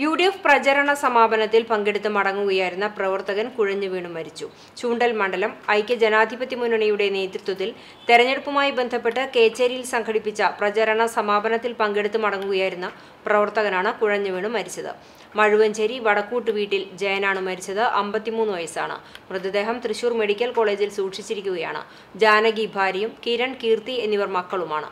U D F പ്രചരണ സമാപനത്തിൽ പങ്കെടുത്ത് മടങ്ങുകയായിരുന്ന പ്രവർത്തകൻ കുഴഞ്ഞു വീണു മരിച്ചു ചൂണ്ടൽ മണ്ഡലം ഐക്യ ജനാധിപത്യ മുന്നണിയുടെ നേതൃത്വത്തിൽ തെരഞ്ഞെടുപ്പുമായി ബന്ധപ്പെട്ട് കേച്ചേരിയിൽ സംഘടിപ്പിച്ച പ്രചരണ സമാപനത്തിൽ പങ്കെടുത്ത് മടങ്ങുകയായിരുന്ന പ്രവർത്തകനാണ് കുഴഞ്ഞു വീണു മരിച്ചത് മഴുവഞ്ചേരി വടക്കൂട്ട് വീട്ടിൽ ജയനാണ് മരിച്ചത് അമ്പത്തിമൂന്ന് വയസ്സാണ് മൃതദേഹം തൃശൂർ മെഡിക്കൽ കോളേജിൽ സൂക്ഷിച്ചിരിക്കുകയാണ് ജാനകി ഭാര്യയും കിരൺ കീർത്തി എന്നിവർ മക്കളുമാണ്